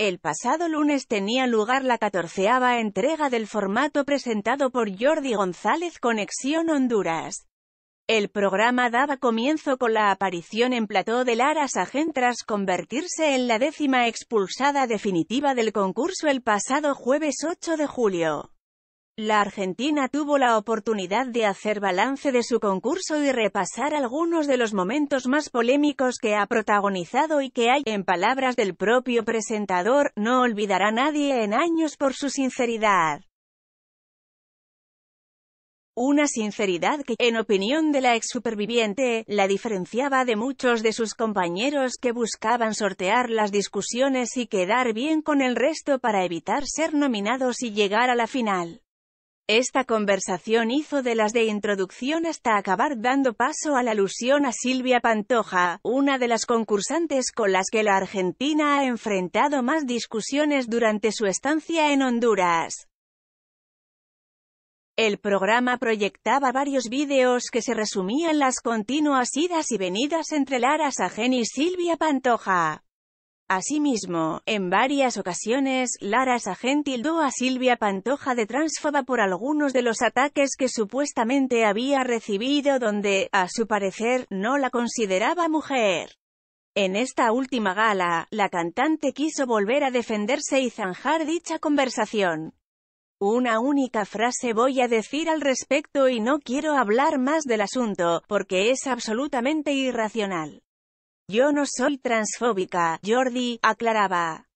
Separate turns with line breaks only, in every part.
El pasado lunes tenía lugar la catorceava entrega del formato presentado por Jordi González Conexión Honduras. El programa daba comienzo con la aparición en plató de Lara Sagentras tras convertirse en la décima expulsada definitiva del concurso el pasado jueves 8 de julio. La Argentina tuvo la oportunidad de hacer balance de su concurso y repasar algunos de los momentos más polémicos que ha protagonizado y que hay, en palabras del propio presentador, no olvidará nadie en años por su sinceridad. Una sinceridad que, en opinión de la ex superviviente, la diferenciaba de muchos de sus compañeros que buscaban sortear las discusiones y quedar bien con el resto para evitar ser nominados y llegar a la final. Esta conversación hizo de las de introducción hasta acabar dando paso a la alusión a Silvia Pantoja, una de las concursantes con las que la Argentina ha enfrentado más discusiones durante su estancia en Honduras. El programa proyectaba varios vídeos que se resumían las continuas idas y venidas entre Lara Sagen y Silvia Pantoja. Asimismo, en varias ocasiones, Lara Sagen tildó a Silvia Pantoja de transfoba por algunos de los ataques que supuestamente había recibido donde, a su parecer, no la consideraba mujer. En esta última gala, la cantante quiso volver a defenderse y zanjar dicha conversación. Una única frase voy a decir al respecto y no quiero hablar más del asunto, porque es absolutamente irracional. Yo no soy transfóbica, Jordi, aclaraba.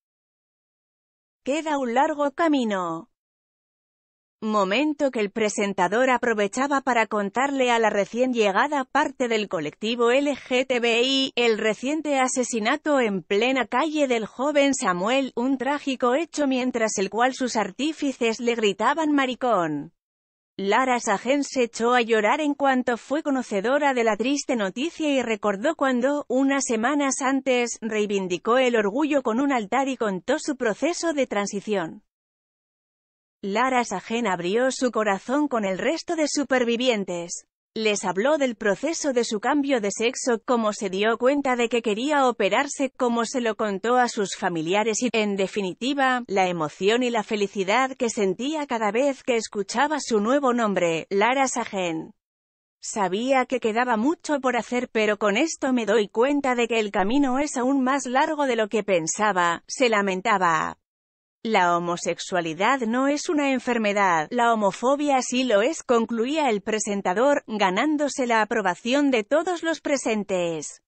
Queda un largo camino. Momento que el presentador aprovechaba para contarle a la recién llegada parte del colectivo LGTBI, el reciente asesinato en plena calle del joven Samuel, un trágico hecho mientras el cual sus artífices le gritaban maricón. Lara Sagen se echó a llorar en cuanto fue conocedora de la triste noticia y recordó cuando, unas semanas antes, reivindicó el orgullo con un altar y contó su proceso de transición. Lara Sagen abrió su corazón con el resto de supervivientes. Les habló del proceso de su cambio de sexo, cómo se dio cuenta de que quería operarse, cómo se lo contó a sus familiares y, en definitiva, la emoción y la felicidad que sentía cada vez que escuchaba su nuevo nombre, Lara Sagen. Sabía que quedaba mucho por hacer pero con esto me doy cuenta de que el camino es aún más largo de lo que pensaba, se lamentaba. La homosexualidad no es una enfermedad, la homofobia sí lo es, concluía el presentador, ganándose la aprobación de todos los presentes.